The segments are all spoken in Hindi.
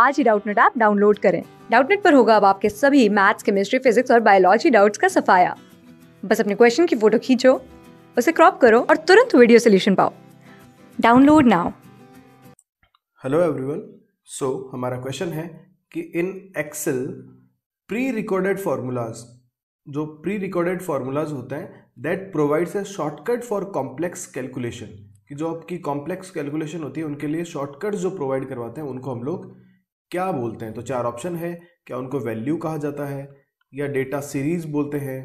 आज ही डाउटनेट ऐप डाउनलोड करें डाउटनेट पर होगा अब आपके सभी मैथ्स केमिस्ट्री फिजिक्स और बायोलॉजी डाउट्स का सफाया बस अपने क्वेश्चन की फोटो खींचो उसे क्रॉप करो और तुरंत वीडियो सोल्यूशन पाओ download now hello everyone so हमारा क्वेश्चन है कि in Excel pre recorded formulas जो प्री रिकॉर्डेड फार्मूलाज होते हैं that provides a shortcut for complex calculation कि जो आपकी कॉम्प्लेक्स कैलकुलेशन होती है उनके लिए शॉर्टकट जो प्रोवाइड करवाते हैं उनको हम लोग क्या बोलते हैं तो चार ऑप्शन है क्या उनको वैल्यू कहा जाता है या डेटा सीरीज बोलते हैं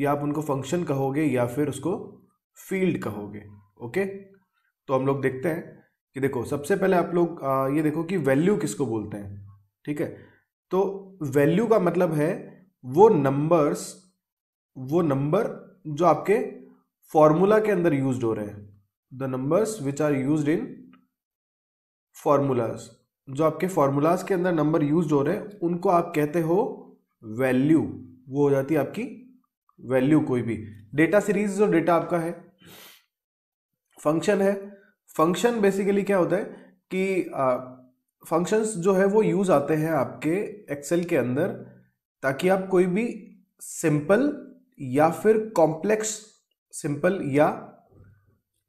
या आप उनको फंक्शन कहोगे या फिर उसको फील्ड कहोगे ओके तो हम लोग देखते हैं कि देखो सबसे पहले आप लोग ये देखो कि वैल्यू किसको बोलते हैं ठीक है तो वैल्यू का मतलब है वो नंबर्स वो नंबर जो आपके फॉर्मूला के अंदर यूज हो रहे हैं the numbers which are use in formulas जो आपके फॉर्मूलाज के अंदर नंबर यूज हो रहे हैं उनको आप कहते हो वैल्यू वो हो जाती है आपकी वैल्यू कोई भी डेटा सीरीज जो डेटा आपका है फंक्शन है फंक्शन बेसिकली क्या होता है कि फंक्शंस जो है वो यूज आते हैं आपके एक्सेल के अंदर ताकि आप कोई भी सिंपल या फिर कॉम्प्लेक्स सिंपल या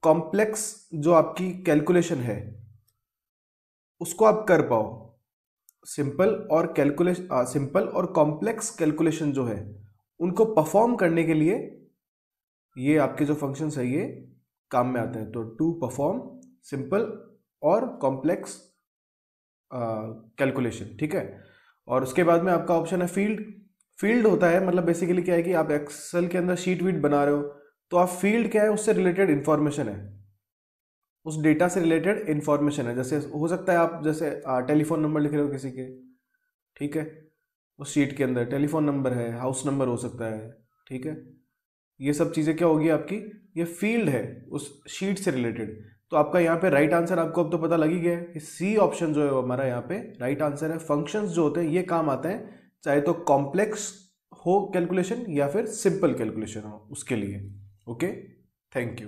कॉम्प्लेक्स जो आपकी कैलकुलेशन है उसको आप कर पाओ सिंपल और कैलकुलेशन सिंपल और कॉम्प्लेक्स कैलकुलेशन जो है उनको परफॉर्म करने के लिए ये आपके जो फंक्शंस है ये काम में आते हैं तो टू परफॉर्म सिंपल और कॉम्प्लेक्स कैलकुलेशन ठीक है और उसके बाद में आपका ऑप्शन है फील्ड फील्ड होता है मतलब बेसिकली क्या है कि आप एक्सेल के अंदर शीट वीट बना रहे हो तो आप फील्ड क्या है उससे रिलेटेड इन्फॉर्मेशन है उस डेटा से रिलेटेड इन्फॉर्मेशन है जैसे हो सकता है आप जैसे टेलीफोन नंबर लिख रहे हो किसी के ठीक है उस शीट के अंदर टेलीफोन नंबर है हाउस नंबर हो सकता है ठीक है ये सब चीज़ें क्या होगी आपकी ये फील्ड है उस शीट से रिलेटेड तो आपका यहाँ पे राइट आंसर आपको अब तो पता लग ही गया है कि सी ऑप्शन जो है वो हमारा यहाँ पे राइट आंसर है फंक्शंस जो होते हैं ये काम आते हैं चाहे तो कॉम्प्लेक्स हो कैलकुलेशन या फिर सिंपल कैलकुलेशन हो उसके लिए ओके थैंक यू